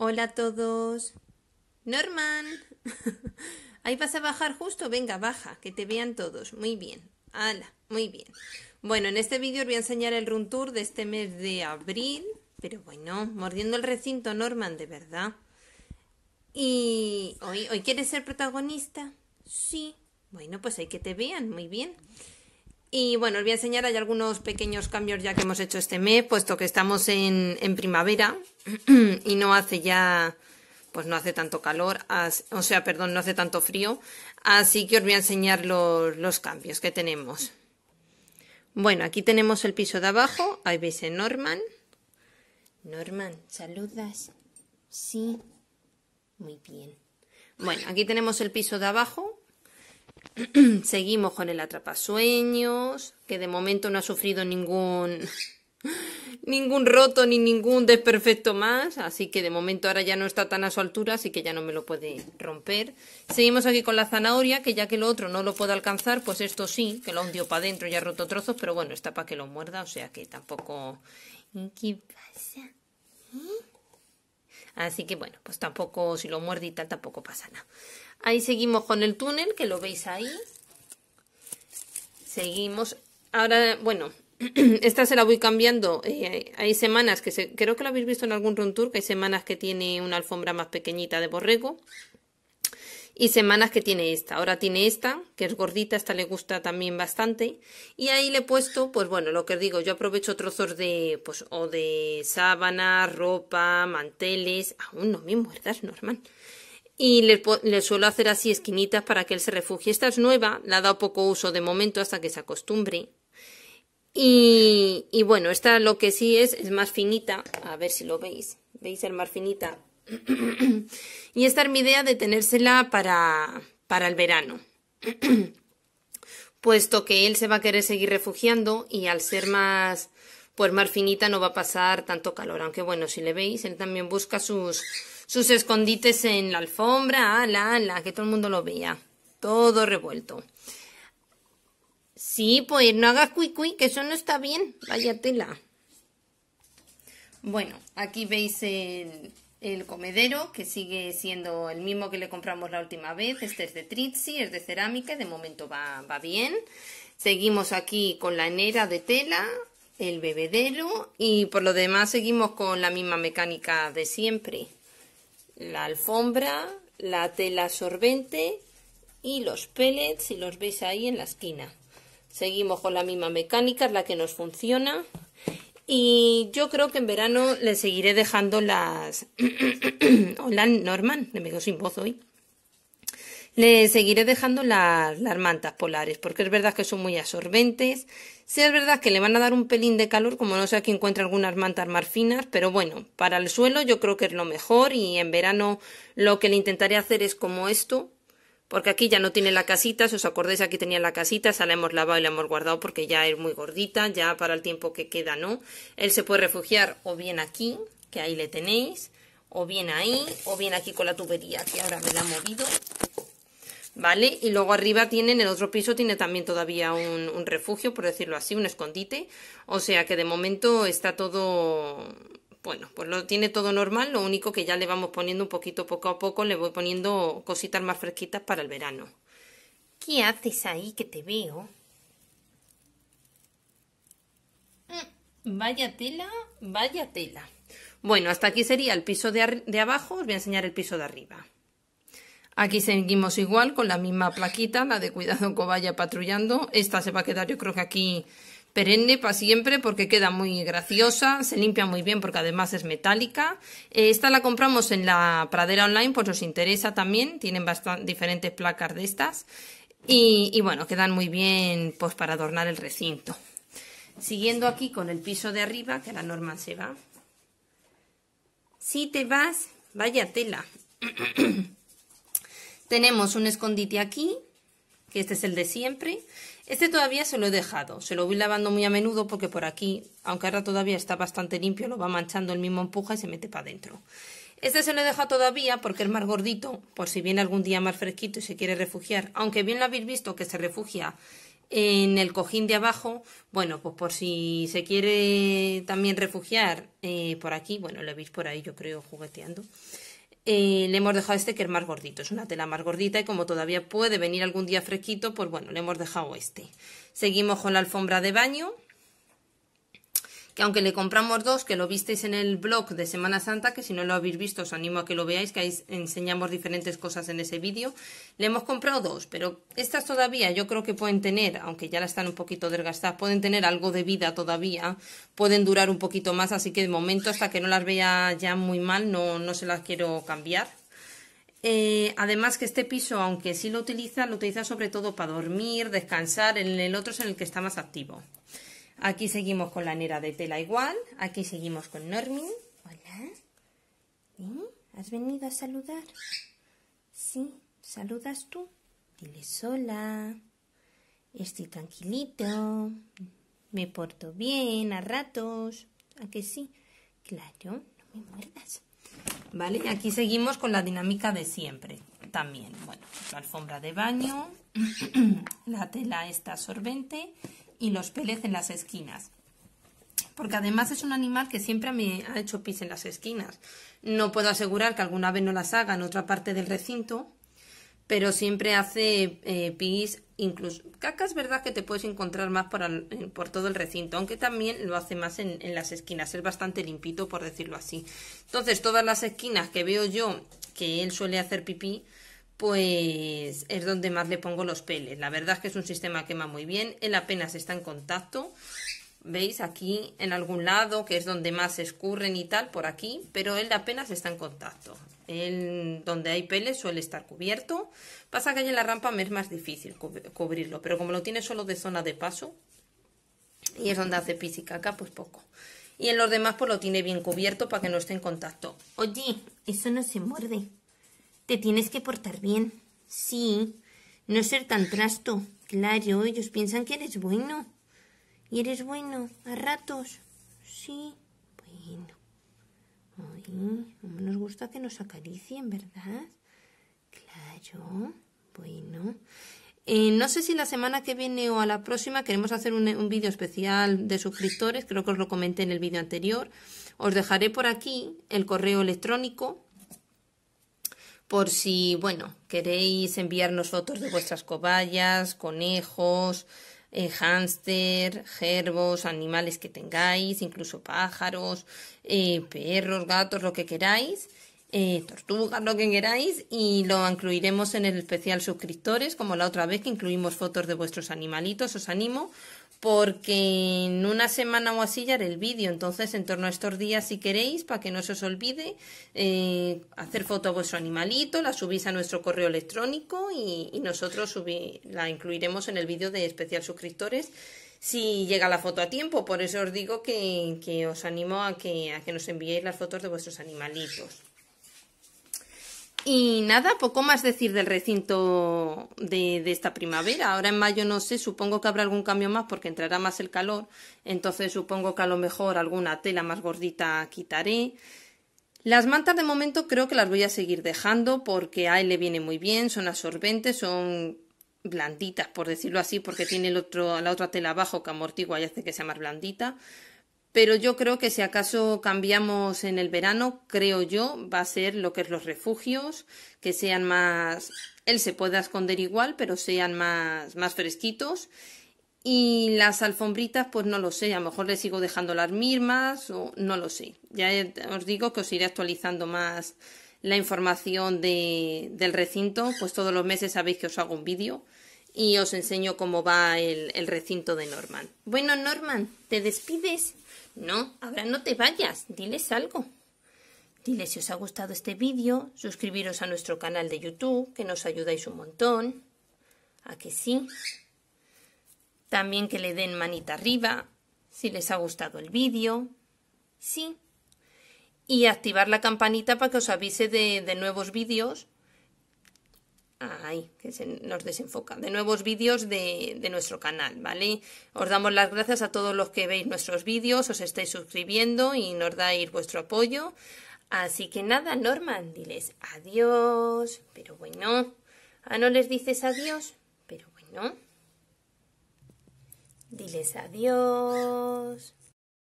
Hola a todos. Norman. Ahí vas a bajar justo. Venga, baja, que te vean todos. Muy bien. Hala, muy bien. Bueno, en este vídeo os voy a enseñar el run tour de este mes de abril. Pero bueno, mordiendo el recinto, Norman, de verdad. Y hoy, hoy quieres ser protagonista. Sí. Bueno, pues hay que te vean. Muy bien. Y bueno, os voy a enseñar, hay algunos pequeños cambios ya que hemos hecho este mes, puesto que estamos en, en primavera y no hace ya, pues no hace tanto calor, o sea, perdón, no hace tanto frío. Así que os voy a enseñar los, cambios que tenemos. Bueno, aquí tenemos el piso de abajo, ahí veis a Norman. Norman, saludas. Sí, muy bien. Bueno, aquí tenemos el piso de abajo. Seguimos con el atrapasueños, que de momento no ha sufrido ningún ningún roto ni ningún desperfecto más, así que de momento ahora ya no está tan a su altura, así que ya no me lo puede romper. Seguimos aquí con la zanahoria, que ya que lo otro no lo puede alcanzar, pues esto sí, que lo hundió para adentro y ha roto trozos, pero bueno, está para que lo muerda, o sea que tampoco... ¿Qué pasa? ¿Eh? Así que bueno, pues tampoco, si lo muerde y tal, tampoco pasa nada. Ahí seguimos con el túnel, que lo veis ahí. Seguimos. Ahora, bueno, esta se la voy cambiando. Eh, hay semanas que se, creo que la habéis visto en algún run tour, que hay semanas que tiene una alfombra más pequeñita de borrego y semanas que tiene esta. Ahora tiene esta, que es gordita, esta le gusta también bastante. Y ahí le he puesto, pues bueno, lo que os digo, yo aprovecho trozos de, pues, o de sábana, ropa, manteles, aún no me muerdas, normal Y le, le, suelo hacer así esquinitas para que él se refugie. Esta es nueva, la ha dado poco uso de momento hasta que se acostumbre. Y, bueno, esta lo que sí es, es más finita, a ver si lo veis, veis el más finita. y esta es mi idea de tenérsela para, para el verano, puesto que él se va a querer seguir refugiando y al ser más, pues más finita no va a pasar tanto calor, aunque bueno, si le veis, él también busca sus, sus escondites en la alfombra, ala, ala, que todo el mundo lo vea, todo revuelto. Sí, pues no hagas cuicui, que eso no está bien. Vaya tela. Bueno, aquí veis el, comedero, que sigue siendo el mismo que le compramos la última vez. Este es de Trixie, es de cerámica, de momento va, bien. Seguimos aquí con la enera de tela, el bebedero y por lo demás seguimos con la misma mecánica de siempre. La alfombra, la tela absorbente y los pellets, si los veis ahí en la esquina. Seguimos con la misma mecánica, es la que nos funciona. Y yo creo que en verano le seguiré dejando las... Hola, Norman, me sin voz hoy. Le seguiré dejando las, mantas polares, porque es verdad que son muy absorbentes. Sí es verdad que le van a dar un pelín de calor, como no sé aquí encuentra algunas mantas más finas, pero bueno, para el suelo yo creo que es lo mejor y en verano lo que le intentaré hacer es como esto, porque aquí ya no tiene la casita, si os acordáis aquí tenía la casita, esa la hemos lavado y la hemos guardado porque ya es muy gordita, ya para el tiempo que queda no. Él se puede refugiar o bien aquí, que ahí le tenéis, o bien ahí, o bien aquí con la tubería, que ahora me la ha movido. ¿Vale? Y luego arriba tiene, en el otro piso tiene también todavía un refugio, por decirlo así, un escondite. O sea que de momento está todo bueno, pues lo tiene todo normal, lo único que ya le vamos poniendo un poquito poco a poco, le voy poniendo cositas más fresquitas para el verano. ¿Qué haces ahí que te veo? Mm, vaya tela, vaya tela. Bueno, hasta aquí sería el piso de, abajo, os voy a enseñar el piso de arriba. Aquí seguimos igual con la misma plaquita, la de cuidado que vaya patrullando. Esta se va a quedar yo creo que aquí perenne para siempre porque queda muy graciosa, se limpia muy bien porque además es metálica. Eh, esta la compramos en la pradera online, pues os interesa también, tienen bastantes diferentes placas de estas. Y, bueno, quedan muy bien pues para adornar el recinto. Siguiendo aquí con el piso de arriba, que la norma se va. Si te vas, vaya tela. Tenemos un escondite aquí, que este es el de siempre. Este todavía se lo he dejado, se lo voy lavando muy a menudo porque por aquí, aunque ahora todavía está bastante limpio, lo va manchando el mismo empuja y se mete para adentro. Este se lo he dejado todavía porque es más gordito, por si viene algún día más fresquito y se quiere refugiar, aunque bien lo habéis visto que se refugia en el cojín de abajo, bueno, pues por si se quiere también refugiar eh, por aquí, bueno, lo veis por ahí yo creo jugueteando. Eh, le hemos dejado este que es más gordito, es una tela más gordita y como todavía puede venir algún día fresquito, pues bueno, le hemos dejado este. Seguimos con la alfombra de baño que aunque le compramos dos, que lo visteis en el blog de Semana Santa, que si no lo habéis visto os animo a que lo veáis, que ahí enseñamos diferentes cosas en ese vídeo. Le hemos comprado dos, pero estas todavía yo creo que pueden tener, aunque ya la están un poquito desgastadas, pueden tener algo de vida todavía, pueden durar un poquito más, así que de momento hasta que no las vea ya muy mal no, no se las quiero cambiar. Eh, además que este piso, aunque sí lo utiliza, lo utiliza sobre todo para dormir, descansar, en el otro es en el que está más activo. Aquí seguimos con la nera de tela igual. Aquí seguimos con Normin. Hola. ¿Has venido a saludar? Sí, saludas tú. Diles sola. Estoy tranquilito. Me porto bien a ratos. ¿A que sí? Claro, no me muerdas. Vale, aquí seguimos con la dinámica de siempre. También, bueno, la alfombra de baño, la tela está sorbente y los peles en las esquinas. Porque además es un animal que siempre me ha hecho pis en las esquinas. No puedo asegurar que alguna vez no las haga en otra parte del recinto, pero siempre hace eh, pis, incluso caca es verdad que te puedes encontrar más por, eh, por todo el recinto, aunque también lo hace más en, en, las esquinas, es bastante limpito por decirlo así. Entonces todas las esquinas que veo yo que él suele hacer pipí, pues es donde más le pongo los peles. La verdad es que es un sistema que va muy bien, él apenas está en contacto. ¿Veis? Aquí en algún lado, que es donde más escurren y tal, por aquí, pero él apenas está en contacto. Él, donde hay peles suele estar cubierto. Pasa que en la rampa me es más difícil cubrirlo, pero como lo tiene solo de zona de paso, y es donde hace pis y caca, pues poco. Y en los demás pues lo tiene bien cubierto para que no esté en contacto. Oye, eso no se muerde. Te tienes que portar bien. Sí, no ser tan trasto. Claro, ellos piensan que eres bueno. Y eres bueno, a ratos. Sí, bueno. nos gusta que nos acaricien, ¿verdad? Claro, bueno. Eh, no sé si la semana que viene o a la próxima queremos hacer un vídeo especial de suscriptores, creo que os lo comenté en el vídeo anterior. Os dejaré por aquí el correo electrónico por si, bueno, queréis enviarnos fotos de vuestras cobayas, conejos, eh, hámster, gerbos, animales que tengáis, incluso pájaros, eh, perros, gatos, lo que queráis, eh, tortugas, lo que queráis, y lo incluiremos en el especial suscriptores, como la otra vez que incluimos fotos de vuestros animalitos, os animo porque en una semana o así ya haré el vídeo, entonces en torno a estos días si queréis, para que no se os olvide, eh, hacer foto a vuestro animalito, la subís a nuestro correo electrónico y, nosotros la incluiremos en el vídeo de especial suscriptores si llega la foto a tiempo, por eso os digo que, que os animo a que, a que nos enviéis las fotos de vuestros animalitos y nada, poco más decir del recinto de, esta primavera. Ahora en mayo no sé, supongo que habrá algún cambio más porque entrará más el calor. Entonces supongo que a lo mejor alguna tela más gordita quitaré. Las mantas de momento creo que las voy a seguir dejando porque a él le viene muy bien, son absorbentes, son blanditas, por decirlo así, porque tiene el otro, la otra tela abajo que amortigua y hace que sea más blandita pero yo creo que si acaso cambiamos en el verano, creo yo, va a ser lo que es los refugios, que sean más, él se pueda esconder igual, pero sean más, más fresquitos. Y las alfombritas, pues no lo sé, a lo mejor le sigo dejando las mismas o no lo sé. Ya os digo que os iré actualizando más la información de, del recinto, pues todos los meses sabéis que os hago un vídeo y os enseño cómo va el recinto de Norman. Bueno, Norman, ¿te despides? No, ahora no te vayas, diles algo. Diles si os ha gustado este vídeo, suscribiros a nuestro canal de YouTube, que nos ayudáis un montón. ¿A que sí? También que le den manita arriba, si les ha gustado el vídeo. Sí. Y activar la campanita para que os avise de, de nuevos vídeos Ahí, que nos desenfoca. De nuevos vídeos de, de, nuestro canal, ¿vale? Os damos las gracias a todos los que veis nuestros vídeos, os estáis suscribiendo y nos dais vuestro apoyo. Así que nada, Norman, diles adiós, pero bueno. ¿A no les dices adiós? Pero bueno. Diles adiós.